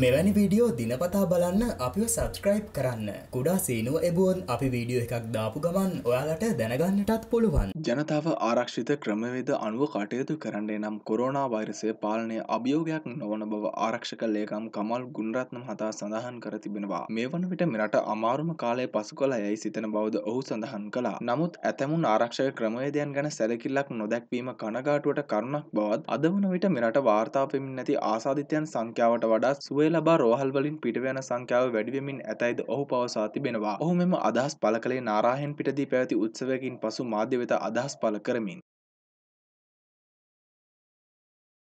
මෙවැනි වීඩියෝ දිනපතා බලන්න අපිව සබස්ක්‍රයිබ් කරන්න කුඩා සීනුව එබුවන් අපි වීඩියෝ එකක් දාපු ගමන් ඔයාලට දැනගන්නටත් පුළුවන් ජනතාව ආරක්ෂිත ක්‍රමවේද අනුව කටයුතු කරන්නේ නම් කොරෝනා වෛරසය පාලනය අභියෝගයක් නොවන බව ආරක්ෂක ලේකම් කමල් ගුණරත්න හතා සඳහන් කර තිබෙනවා මේ වන විට මෙරට අමාරුම කාලය පසු කළ යැයි සිතන බවද ඔහු සඳහන් කළා නමුත් ඇතැමුන් ආරක්ෂක ක්‍රමවේදයන් ගැන සැලකිල්ලක් නොදැක්වීම කණගාටුවට කරුණක් බවත් අද වන විට මෙරට වාර්තා පෙමින් නැති ආසාධිතයන් සංඛ්‍යාවට වඩා සුව අගුවේ ලබා රෝහල්වලින් පිටවයන සංඛ්‍යාව වැඩිවමින් ඇතයිද ඔහු පවසා තිබෙනවා. ඔහු මෙම අදහස් පළ කළේ නාරාහෙන් පිටදී පැවති උත්සවයකින් පසු මාධ්‍ය වෙත අදහස් පළ කරමින්.